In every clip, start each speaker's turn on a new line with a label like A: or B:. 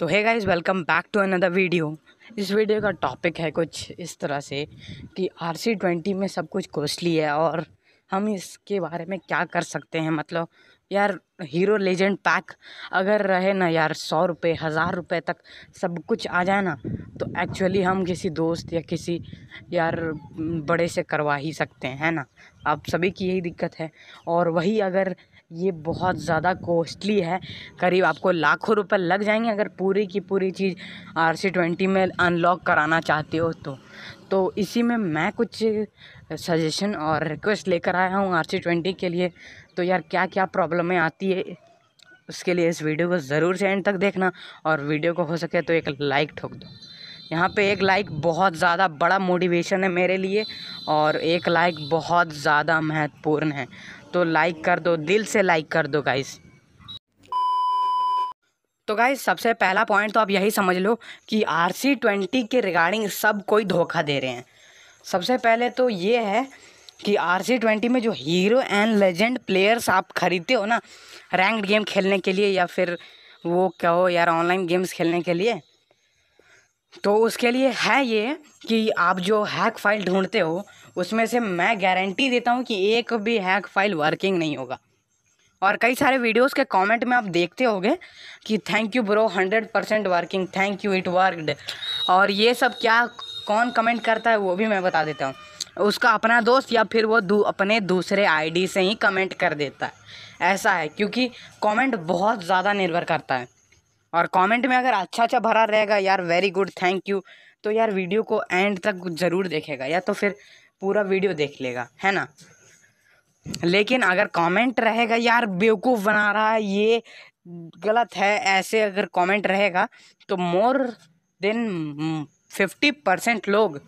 A: तो है guys welcome back to another video इस वीडियो का टॉपिक है कुछ इस तरह से कि आर सी ट्वेंटी में सब कुछ कॉस्टली है और हम इसके बारे में क्या कर सकते हैं मतलब यार हीरो लेजेंड पैक अगर रहे ना यार सौ रुपये हज़ार रुपये तक सब कुछ आ जाए ना तो एक्चुअली हम किसी दोस्त या किसी यार बड़े से करवा ही सकते हैं है ना आप सभी की यही दिक्कत है और वही अगर ये बहुत ज़्यादा कॉस्टली है करीब आपको लाखों रुपए लग जाएंगे अगर पूरी की पूरी चीज़ आर सी ट्वेंटी में अनलॉक कराना चाहते हो तो तो इसी में मैं कुछ सजेशन और रिक्वेस्ट लेकर आया हूँ आर सी ट्वेंटी के लिए तो यार क्या क्या प्रॉब्लमें आती है उसके लिए इस वीडियो को ज़रूर से एंड तक देखना और वीडियो को हो सके तो एक लाइक ठोक दो यहाँ पे एक लाइक बहुत ज़्यादा बड़ा मोटिवेशन है मेरे लिए और एक लाइक बहुत ज़्यादा महत्वपूर्ण है तो लाइक कर दो दिल से लाइक कर दो गाइस तो गाइस सबसे पहला पॉइंट तो आप यही समझ लो कि आर सी ट्वेंटी के रिगार्डिंग सब कोई धोखा दे रहे हैं सबसे पहले तो ये है कि आर सी ट्वेंटी में जो हीरो एंड लेजेंड प्लेयर्स आप खरीदते हो ना रैंक्ड गेम खेलने के लिए या फिर वो क्या हो यार ऑनलाइन गेम्स खेलने के लिए तो उसके लिए है ये कि आप जो हैक फाइल ढूंढते हो उसमें से मैं गारंटी देता हूँ कि एक भी हैक फाइल वर्किंग नहीं होगा और कई सारे वीडियोस के कमेंट में आप देखते होंगे कि thank you bro hundred percent working thank you it worked और ये सब क्या कौन कमेंट करता है वो भी मैं बता देता हूँ उसका अपना दोस्त या फिर वो दू, अपने दूसरे आईडी से ही कमेंट कर देता है ऐसा है क्योंकि कमेंट बहुत ज़्यादा निर्भर करता है और कमेंट में अगर अच्छा अच्छा भरा रहेगा यार वेरी गुड थैंक यू तो यार वीडियो को एंड तक ज़रूर देखेगा या तो फिर पूरा वीडियो देख लेगा है ना लेकिन अगर कमेंट रहेगा यार बेवकूफ़ बना रहा है ये गलत है ऐसे अगर कमेंट रहेगा तो मोर देन फिफ्टी परसेंट लोग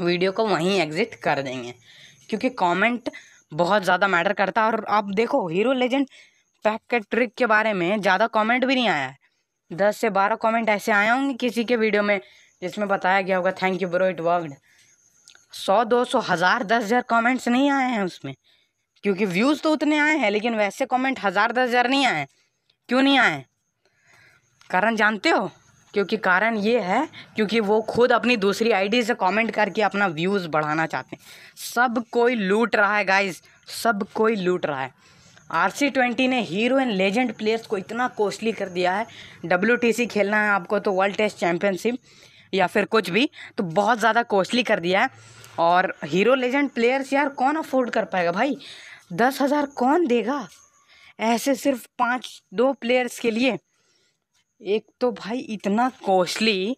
A: वीडियो को वहीं एग्ज़िट कर देंगे क्योंकि कमेंट बहुत ज़्यादा मैटर करता है और आप देखो हीरो लेजेंड पैक के ट्रिक के बारे में ज़्यादा कमेंट भी नहीं आया है दस से बारह कमेंट ऐसे आए होंगे किसी के वीडियो में जिसमें बताया गया होगा thank you bro it worked सौ दो सौ हज़ार दस हज़ार कॉमेंट्स नहीं आए हैं उसमें क्योंकि व्यूज़ तो उतने आए हैं लेकिन वैसे कॉमेंट हज़ार दस हज़ार नहीं आए क्यों नहीं आए कारण जानते हो क्योंकि कारण ये है क्योंकि वो खुद अपनी दूसरी आईडी से कमेंट करके अपना व्यूज़ बढ़ाना चाहते हैं सब कोई लूट रहा है गाइज सब कोई लूट रहा है आर सी ट्वेंटी ने हीरो एंड लेजेंड प्लेयर्स को इतना कॉस्टली कर दिया है डब्ल्यू टी सी खेलना है आपको तो वर्ल्ड टेस्ट चैम्पियनशिप या फिर कुछ भी तो बहुत ज़्यादा कॉस्टली कर दिया है और हीरो लेजेंड प्लेयर्स यार कौन अफोर्ड कर पाएगा भाई दस हज़ार कौन देगा ऐसे सिर्फ पाँच दो प्लेयर्स के लिए एक तो भाई इतना कॉस्टली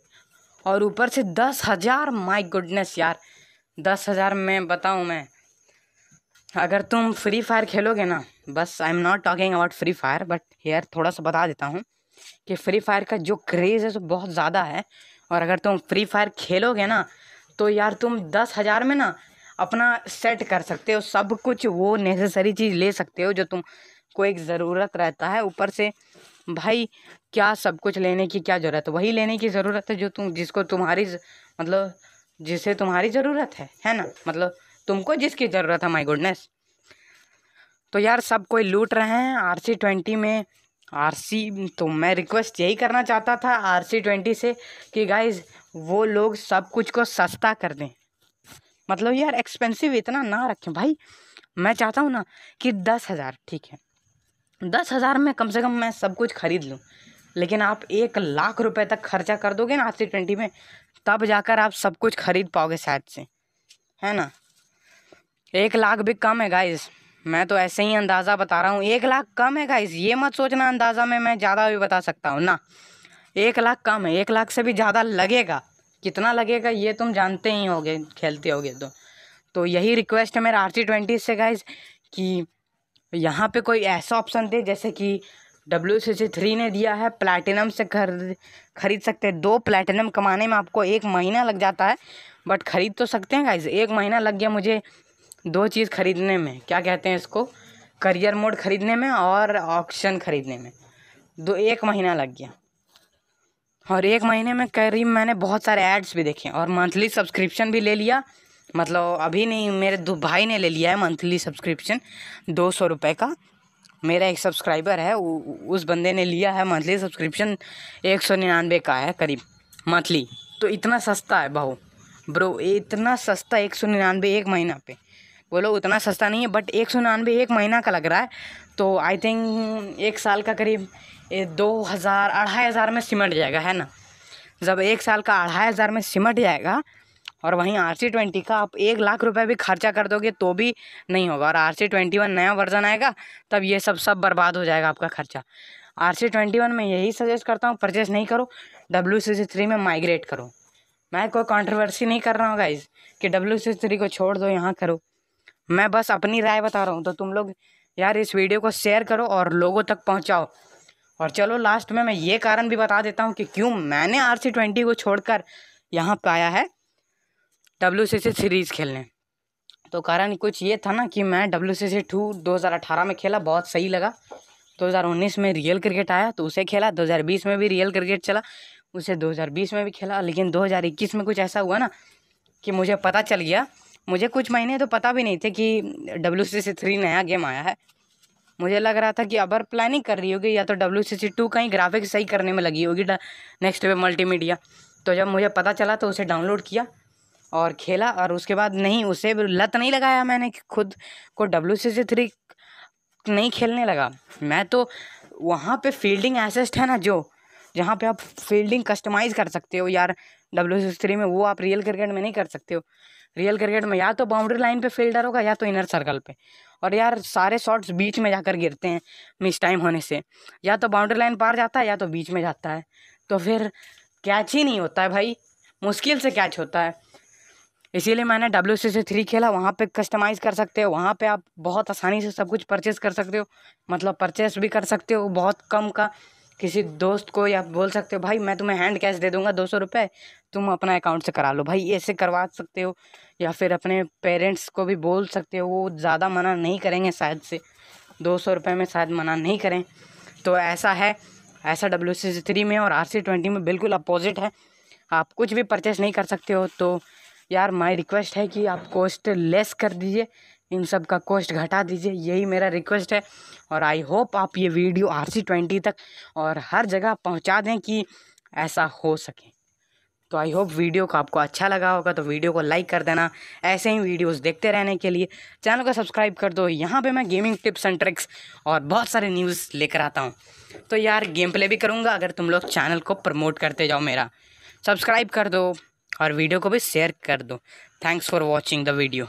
A: और ऊपर से दस हज़ार माई गुडनेस यार दस हज़ार में बताऊँ मैं अगर तुम फ्री फायर खेलोगे ना बस I am not talking about Free Fire but here थोड़ा सा बता देता हूँ कि फ्री फायर का जो क्रेज़ है सो बहुत ज़्यादा है और अगर तुम फ्री फायर खेलोगे ना तो यार तुम दस हज़ार में ना अपना सेट कर सकते हो सब कुछ वो नेसेसरी चीज़ ले सकते हो जो तुम को एक ज़रूरत रहता है ऊपर से भाई क्या सब कुछ लेने की क्या ज़रूरत है वही लेने की ज़रूरत है जो तुम जिसको तुम्हारी मतलब जिसे तुम्हारी ज़रूरत है है ना मतलब तुमको जिसकी ज़रूरत है माई गुडनेस तो यार सब कोई लूट रहे हैं आर सी ट्वेंटी में आर सी तो मैं रिक्वेस्ट यही करना चाहता था आर सी ट्वेंटी से कि गाइज वो लोग सब कुछ को सस्ता कर दें मतलब यार एक्सपेंसिव इतना ना रखें भाई मैं चाहता हूँ ना कि दस हज़ार ठीक है दस हज़ार में कम से कम मैं सब कुछ ख़रीद लूँ लेकिन आप एक लाख रुपए तक खर्चा कर दोगे ना आर सी ट्वेंटी में तब जाकर आप सब कुछ ख़रीद पाओगे शायद से है ना एक लाख भी कम है गाइस मैं तो ऐसे ही अंदाज़ा बता रहा हूँ एक लाख कम है गाइस ये मत सोचना अंदाज़ा में मैं ज़्यादा भी बता सकता हूँ ना एक लाख कम है एक लाख से भी ज़्यादा लगेगा कितना लगेगा ये तुम जानते ही होगे खेलते होगे तो तो यही रिक्वेस्ट है मेरा आर सी ट्वेंटी से गाइज कि यहाँ पे कोई ऐसा ऑप्शन दे जैसे कि डब्ल्यू सी सी थ्री ने दिया है प्लैटिनम से खर खरीद सकते हैं दो प्लैटिनम कमाने में आपको एक महीना लग जाता है बट खरीद तो सकते हैं गाइज एक महीना लग गया मुझे दो चीज़ खरीदने में क्या कहते हैं इसको करियर मोड खरीदने में और ऑक्शन खरीदने में दो एक महीना लग गया और एक महीने में करीब मैंने बहुत सारे एड्स भी देखे और मंथली सब्सक्रिप्शन भी ले लिया मतलब अभी नहीं मेरे दो भाई ने ले लिया है मंथली सब्सक्रिप्शन दो सौ रुपये का मेरा एक सब्सक्राइबर है उ, उस बंदे ने लिया है मंथली सब्सक्रिप्शन एक सौ निन्यानवे का है करीब मंथली तो इतना सस्ता है भाऊ ब्रो इतना सस्ता एक सौ निन्यानवे एक महीना पे बोलो उतना सस्ता नहीं है बट एक सौ निन्यानवे एक महीना का लग रहा है तो आई थिंक एक साल का करीब दो हज़ार अढ़ाई हज़ार में सिमट जाएगा है ना जब एक साल का अढ़ाई हज़ार में सिमट जाएगा और वहीं आर सी ट्वेंटी का आप एक लाख रुपए भी खर्चा कर दोगे तो भी नहीं होगा और आर सी ट्वेंटी वन नया वर्जन आएगा तब ये सब सब बर्बाद हो जाएगा आपका खर्चा आर सी ट्वेंटी वन में यही सजेस्ट करता हूँ परचेज़ नहीं करो डब्ल्यू सी सी थ्री में माइग्रेट करो मैं कोई कंट्रोवर्सी नहीं कर रहा हूँ गाइज कि डब्ल्यू सी थ्री को छोड़ दो यहाँ करो मैं बस अपनी राय बता रहा हूँ तो तुम लोग यार इस वीडियो को शेयर करो और लोगों तक पहुँचाओ और चलो लास्ट में मैं ये कारण भी बता देता हूँ कि क्यों मैंने आर सी ट्वेंटी को कर यहाँ पर आया है डब्ल्यू सी सी सीरीज़ खेलने तो कारण कुछ ये था ना कि मैं डब्ल्यू सी सी टू दो हज़ार अठारह में खेला बहुत सही लगा दो हज़ार उन्नीस में रियल क्रिकेट आया तो उसे खेला दो हज़ार बीस में भी रियल क्रिकेट चला उसे दो हज़ार बीस में भी खेला लेकिन दो हज़ार इक्कीस में कुछ ऐसा हुआ ना कि मुझे पता चल गया मुझे कुछ महीने तो पता भी नहीं थे कि डब्ल्यू सी सी थ्री नया गेम आया है मुझे लग रहा था कि अबर प्लानिंग कर रही होगी या तो डब्ल्यू सी सी टू कहीं ग्राफिक सही करने में लगी होगी नेक्स्ट वे मल्टीमीडिया तो जब मुझे पता चला तो उसे डाउनलोड किया और खेला और उसके बाद नहीं उसे लत नहीं लगाया मैंने खुद को डब्ल्यू सी सी थ्री नहीं खेलने लगा मैं तो वहाँ पे फील्डिंग एसेस्ट है ना जो जहाँ पे आप फील्डिंग कस्टमाइज़ कर सकते हो यार डब्ल्यू सी थ्री में वो आप रियल क्रिकेट में नहीं कर सकते हो रियल क्रिकेट में या तो बाउंड्री लाइन पे फील्डर होगा या तो इनर सर्कल पे और यार सारे शॉट्स बीच में जाकर गिरते हैं मिस टाइम होने से या तो बाउंड्री लाइन पार जाता है या तो बीच में जाता है तो फिर कैच ही नहीं होता है भाई मुश्किल से कैच होता है इसीलिए मैंने डब्ल्यू सी सी थ्री खेला वहाँ पे कस्टमाइज़ कर सकते हो वहाँ पे आप बहुत आसानी से सब कुछ परचेस कर सकते हो मतलब परचेस भी कर सकते हो बहुत कम का किसी दोस्त को या बोल सकते हो भाई मैं तुम्हें हैंड कैश दे दूंगा दो सौ रुपये तुम अपना अकाउंट से करा लो भाई ऐसे करवा सकते हो या फिर अपने पेरेंट्स को भी बोल सकते हो वो ज़्यादा मना नहीं करेंगे शायद से दो सौ रुपये में शायद मना नहीं करें तो ऐसा है ऐसा डब्ल्यू सी थ्री में और आर सी ट्वेंटी में बिल्कुल अपोजिट है आप कुछ भी परचेस नहीं कर सकते हो तो यार माय रिक्वेस्ट है कि आप कॉस्ट लेस कर दीजिए इन सब का कॉस्ट घटा दीजिए यही मेरा रिक्वेस्ट है और आई होप आप ये वीडियो आर सी ट्वेंटी तक और हर जगह पहुंचा दें कि ऐसा हो सके तो आई होप वीडियो को आपको अच्छा लगा होगा तो वीडियो को लाइक कर देना ऐसे ही वीडियोस देखते रहने के लिए चैनल को सब्सक्राइब कर दो यहाँ पे मैं गेमिंग टिप्स एंड ट्रिक्स और बहुत सारे न्यूज़ लेकर आता हूँ तो यार गेम प्ले भी करूँगा अगर तुम लोग चैनल को प्रमोट करते जाओ मेरा सब्सक्राइब कर दो और वीडियो को भी शेयर कर दो thanks for watching the video